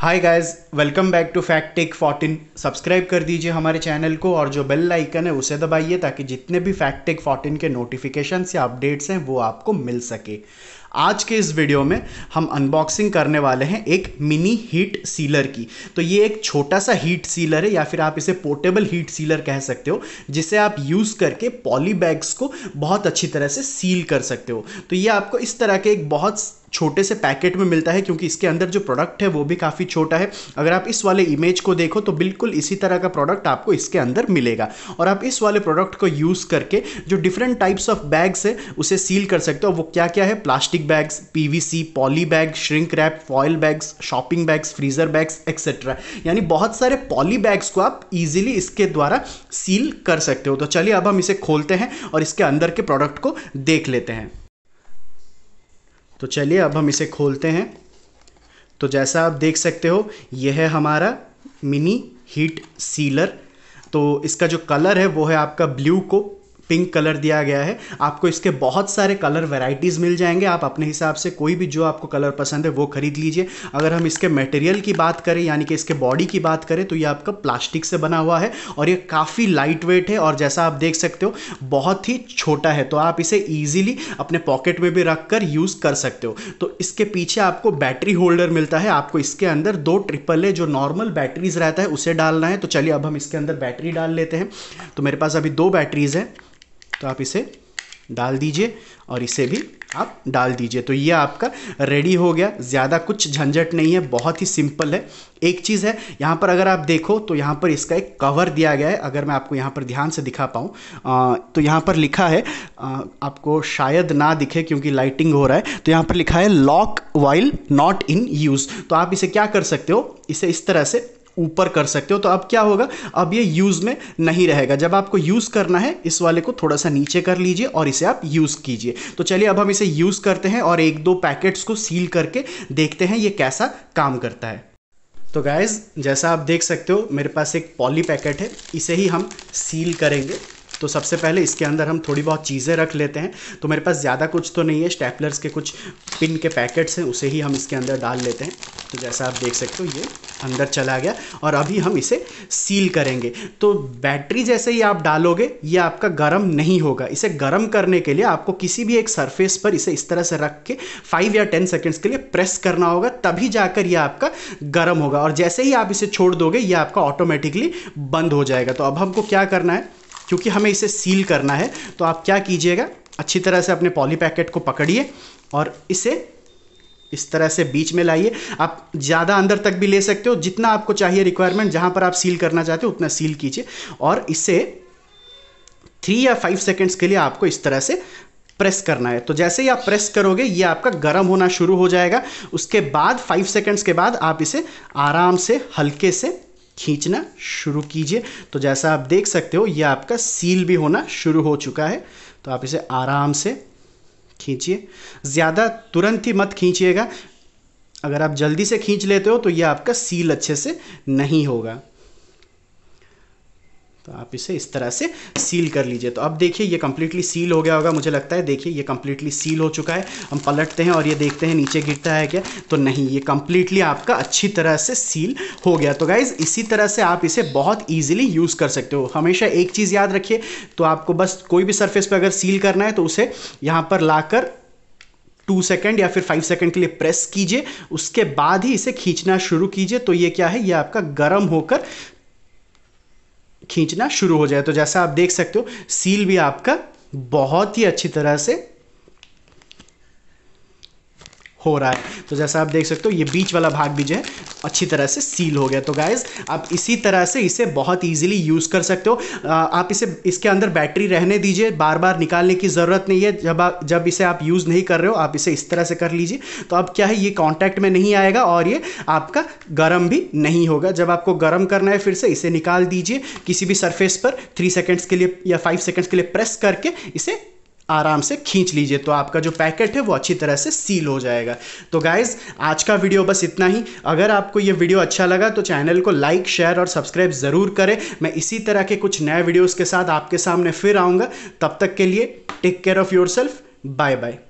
hi guys welcome back to fact tech fourteen subscribe कर दीजिए हमारे चैनल को और जो बेल आइकन है उसे दबाइए ताकि जितने भी फैक्ट टेक फोर्टीन के नोटिफिकेशन या अपडेट्स हैं वो आपको मिल सके आज के इस वीडियो में हम अनबॉक्सिंग करने वाले हैं एक मिनी हीट सीलर की तो ये एक छोटा सा हीट सीलर है या फिर आप इसे पोर्टेबल हीट सीलर कह सकते हो जिसे आप यूज़ करके पॉली बैग्स को बहुत अच्छी तरह से सील कर सकते हो तो ये आपको इस तरह के एक बहुत छोटे से पैकेट में मिलता है क्योंकि इसके अंदर जो प्रोडक्ट है वो भी काफ़ी छोटा है अगर आप इस वाले इमेज को देखो तो बिल्कुल इसी तरह का प्रोडक्ट आपको इसके अंदर मिलेगा और आप इस वाले प्रोडक्ट को यूज़ करके जो डिफरेंट टाइप्स ऑफ बैग्स है उसे सील कर सकते हो वो क्या क्या है plastic bags PVC, poly bag shrink wrap foil bags shopping bags freezer bags etcetera यानी बहुत सारे पॉली बैग्स को आप इजीली इसके द्वारा सील कर सकते हो तो चलिए अब हम इसे खोलते हैं और इसके अंदर के प्रोडक्ट को देख लेते हैं तो चलिए अब हम इसे खोलते हैं तो जैसा आप देख सकते हो यह है हमारा मिनी हीट सीलर तो इसका जो कलर है वो है आपका ब्लू को पिंक कलर दिया गया है आपको इसके बहुत सारे कलर वेराइटीज़ मिल जाएंगे आप अपने हिसाब से कोई भी जो आपको कलर पसंद है वो खरीद लीजिए अगर हम इसके मटेरियल की बात करें यानी कि इसके बॉडी की बात करें तो ये आपका प्लास्टिक से बना हुआ है और ये काफ़ी लाइट वेट है और जैसा आप देख सकते हो बहुत ही छोटा है तो आप इसे ईजिली अपने पॉकेट में भी रख कर यूज़ कर सकते हो तो इसके पीछे आपको बैटरी होल्डर मिलता है आपको इसके अंदर दो ट्रिपल ए जो नॉर्मल बैटरीज रहता है उसे डालना है तो चलिए अब हम इसके अंदर बैटरी डाल लेते हैं तो मेरे पास अभी दो बैटरीज हैं तो आप इसे डाल दीजिए और इसे भी आप डाल दीजिए तो ये आपका रेडी हो गया ज़्यादा कुछ झंझट नहीं है बहुत ही सिंपल है एक चीज़ है यहाँ पर अगर आप देखो तो यहाँ पर इसका एक कवर दिया गया है अगर मैं आपको यहाँ पर ध्यान से दिखा पाऊँ तो यहाँ पर लिखा है आ, आपको शायद ना दिखे क्योंकि लाइटिंग हो रहा है तो यहाँ पर लिखा है lock while not in use तो आप इसे क्या कर सकते हो इसे इस तरह से ऊपर कर सकते हो तो अब क्या होगा अब ये यूज़ में नहीं रहेगा जब आपको यूज़ करना है इस वाले को थोड़ा सा नीचे कर लीजिए और इसे आप यूज़ कीजिए तो चलिए अब हम इसे यूज़ करते हैं और एक दो पैकेट्स को सील करके देखते हैं ये कैसा काम करता है तो गाइज जैसा आप देख सकते हो मेरे पास एक पॉली पैकेट है इसे ही हम सील करेंगे तो सबसे पहले इसके अंदर हम थोड़ी बहुत चीज़ें रख लेते हैं तो मेरे पास ज़्यादा कुछ तो नहीं है स्टैपलर्स के कुछ पिन के पैकेट्स हैं उसे ही हम इसके अंदर डाल लेते हैं तो जैसा आप देख सकते हो ये अंदर चला गया और अभी हम इसे सील करेंगे तो बैटरी जैसे ही आप डालोगे ये आपका गर्म नहीं होगा इसे गर्म करने के लिए आपको किसी भी एक सरफेस पर इसे इस तरह से रख के फाइव या टेन सेकेंड्स के लिए प्रेस करना होगा तभी जाकर यह आपका गर्म होगा और जैसे ही आप इसे छोड़ दोगे ये आपका ऑटोमेटिकली बंद हो जाएगा तो अब हमको क्या करना है क्योंकि हमें इसे सील करना है तो आप क्या कीजिएगा अच्छी तरह से अपने पॉली पैकेट को पकड़िए और इसे इस तरह से बीच में लाइए आप ज़्यादा अंदर तक भी ले सकते हो जितना आपको चाहिए रिक्वायरमेंट जहाँ पर आप सील करना चाहते हो उतना सील कीजिए और इसे थ्री या फाइव सेकेंड्स के लिए आपको इस तरह से प्रेस करना है तो जैसे ही आप प्रेस करोगे ये आपका गर्म होना शुरू हो जाएगा उसके बाद फाइव सेकेंड्स के बाद आप इसे आराम से हल्के से खींचना शुरू कीजिए तो जैसा आप देख सकते हो ये आपका सील भी होना शुरू हो चुका है तो आप इसे आराम से खींचिए ज़्यादा तुरंत ही मत खींचिएगा अगर आप जल्दी से खींच लेते हो तो ये आपका सील अच्छे से नहीं होगा तो आप इसे इस तरह से सील कर लीजिए तो अब देखिए ये कम्प्लीटली सील हो गया होगा मुझे लगता है देखिए ये कम्प्लीटली सील हो चुका है हम पलटते हैं और ये देखते हैं नीचे गिरता है क्या तो नहीं ये कम्प्लीटली आपका अच्छी तरह से सील हो गया तो गाइज़ इसी तरह से आप इसे बहुत ईजिली यूज़ कर सकते हो हमेशा एक चीज़ याद रखिए तो आपको बस कोई भी सर्फेस पर अगर सील करना है तो उसे यहाँ पर लाकर टू सेकेंड या फिर फाइव सेकेंड के लिए प्रेस कीजिए उसके बाद ही इसे खींचना शुरू कीजिए तो ये क्या है ये आपका गर्म होकर खींचना शुरू हो जाए तो जैसा आप देख सकते हो सील भी आपका बहुत ही अच्छी तरह से हो रहा है तो जैसा आप देख सकते हो ये बीच वाला भाग भी जो है अच्छी तरह से सील हो गया तो गाइज आप इसी तरह से इसे बहुत ईजिली यूज़ कर सकते हो आप इसे इसके अंदर बैटरी रहने दीजिए बार बार निकालने की ज़रूरत नहीं है जब आप जब इसे आप यूज़ नहीं कर रहे हो आप इसे इस तरह से कर लीजिए तो अब क्या है ये कॉन्टैक्ट में नहीं आएगा और ये आपका गर्म भी नहीं होगा जब आपको गर्म करना है फिर से इसे निकाल दीजिए किसी भी सरफेस पर थ्री सेकेंड्स के लिए या फाइव सेकेंड्स के लिए प्रेस करके इसे आराम से खींच लीजिए तो आपका जो पैकेट है वो अच्छी तरह से सील हो जाएगा तो गाइज़ आज का वीडियो बस इतना ही अगर आपको ये वीडियो अच्छा लगा तो चैनल को लाइक शेयर और सब्सक्राइब ज़रूर करें मैं इसी तरह के कुछ नए वीडियोज़ के साथ आपके सामने फिर आऊँगा तब तक के लिए take care of yourself bye bye